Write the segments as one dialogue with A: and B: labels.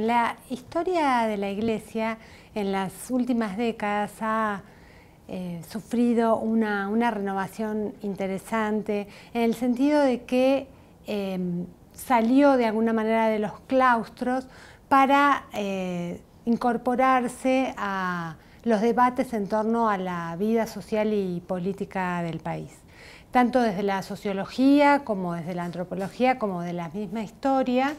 A: La historia de la Iglesia en las últimas décadas ha eh, sufrido una, renovación interesante en el sentido de que em, salió de alguna manera de los claustros para eh, incorporarse a los debates en torno a la vida social y política del país, tanto desde la sociología como desde la antropología como de la misma historia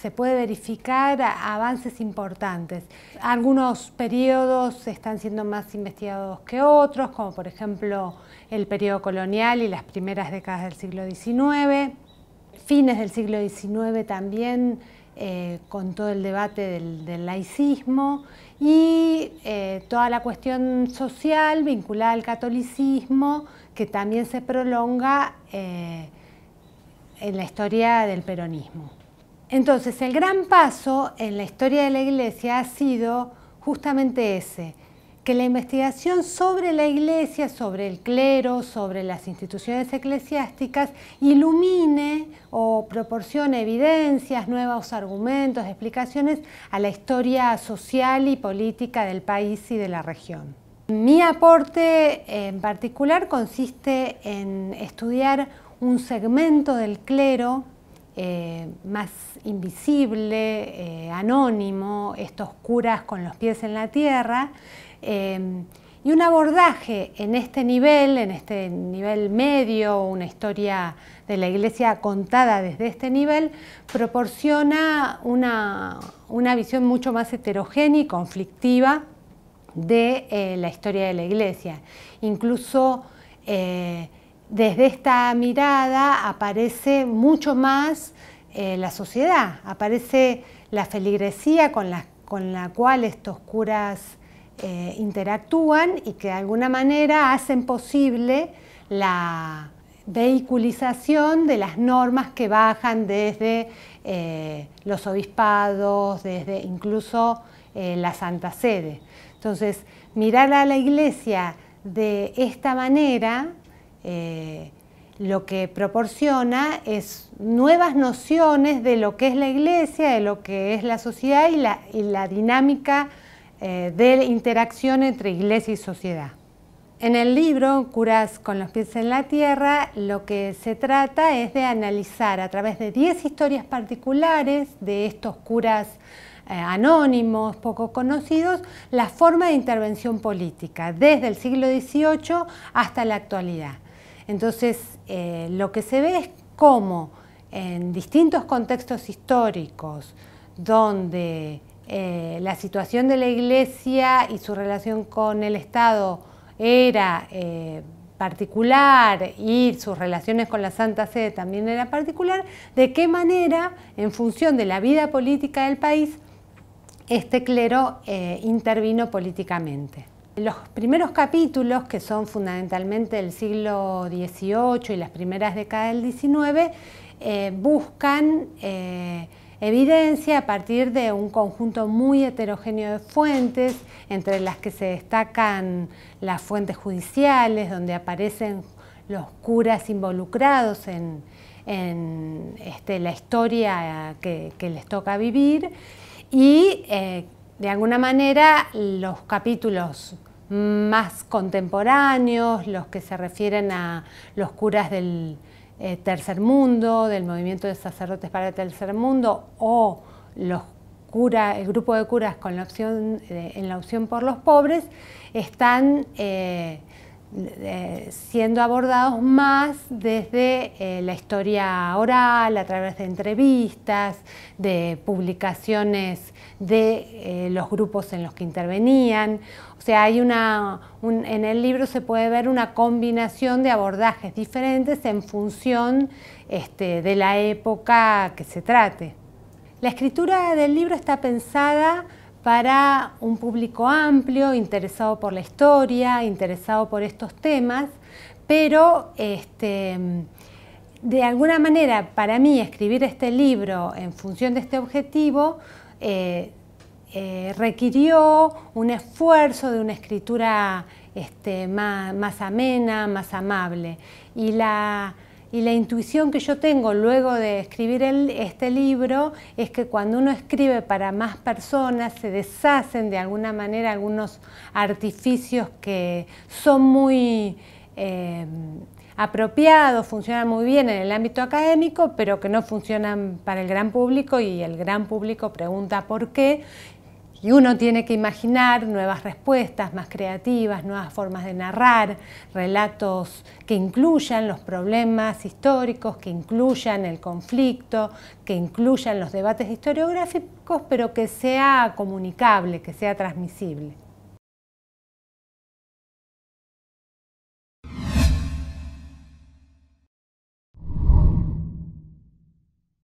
A: se puede verificar avances importantes. Algunos periodos están siendo más investigados que otros, como por ejemplo el periodo colonial y las primeras décadas del siglo XIX. Fines del siglo XIX también, eh, con todo el debate del, laicismo y eh, toda la cuestión social vinculada al catolicismo, que también se prolonga eh, en la historia del peronismo. Entonces, el gran paso en la historia de la Iglesia ha sido justamente ese, que la investigación sobre la Iglesia, sobre el clero, sobre las instituciones eclesiásticas, ilumine o proporcione evidencias, nuevos argumentos, explicaciones a la historia social y política del país y de la región. Mi aporte en particular consiste en estudiar un segmento del clero eh, más invisible, eh, anónimo, estos curas con los pies en la tierra. Eh, y un abordaje en este nivel, en este nivel medio, una historia de la iglesia contada desde este nivel, proporciona una, visión mucho más heterogénea y conflictiva de la historia de la iglesia. Incluso desde esta mirada aparece mucho más eh, la sociedad, aparece la feligresía con la, cual estos curas eh, interactúan y que de alguna manera hacen posible la vehiculización de las normas que bajan desde eh, los obispados, desde incluso la Santa Sede. Entonces, mirar a la iglesia de esta manera eh, lo que proporciona es nuevas nociones de lo que es la iglesia, de lo que es la sociedad y la, dinámica eh, de interacción entre iglesia y sociedad. En el libro Curas con los pies en la tierra, lo que se trata es de analizar a través de 10 historias particulares de estos curas eh, anónimos, poco conocidos, la forma de intervención política, desde el siglo XVIII hasta la actualidad. Entonces, eh, lo que se ve es cómo en distintos contextos históricos donde eh, la situación de la Iglesia y su relación con el Estado era eh, particular y sus relaciones con la Santa Sede también era particular, de qué manera, en función de la vida política del país, este clero intervino políticamente. Los primeros capítulos, que son fundamentalmente del siglo XVIII y las primeras décadas del XIX, eh, buscan eh, evidencia a partir de un conjunto muy heterogéneo de fuentes, entre las que se destacan las fuentes judiciales, donde aparecen los curas involucrados en, este, la historia que, les toca vivir y eh, de alguna manera los capítulos más contemporáneos, los que se refieren a los curas del eh, tercer mundo, del movimiento de sacerdotes para el tercer mundo, o los el grupo de curas con la opción, eh, en la opción por los pobres, están eh, eh, siendo abordados más desde eh, la historia oral, a través de entrevistas, de publicaciones de eh, los grupos en los que intervenían. O sea, hay una, en el libro se puede ver una combinación de abordajes diferentes en función este, de la época que se trate. La escritura del libro está pensada para un público amplio, interesado por la historia, interesado por estos temas, pero este, de alguna manera para mí escribir este libro en función de este objetivo eh, eh, requirió un esfuerzo de una escritura este, más, más amena, más amable. Y la, y la intuición que yo tengo luego de escribir este libro es que cuando uno escribe para más personas se deshacen de alguna manera algunos artificios que son muy eh, apropiados, funcionan muy bien en el ámbito académico, pero que no funcionan para el gran público y el gran público pregunta por qué y uno tiene que imaginar nuevas respuestas más creativas, nuevas formas de narrar, relatos que incluyan los problemas históricos, que incluyan el conflicto, que incluyan los debates historiográficos, pero que sea comunicable, que sea transmisible.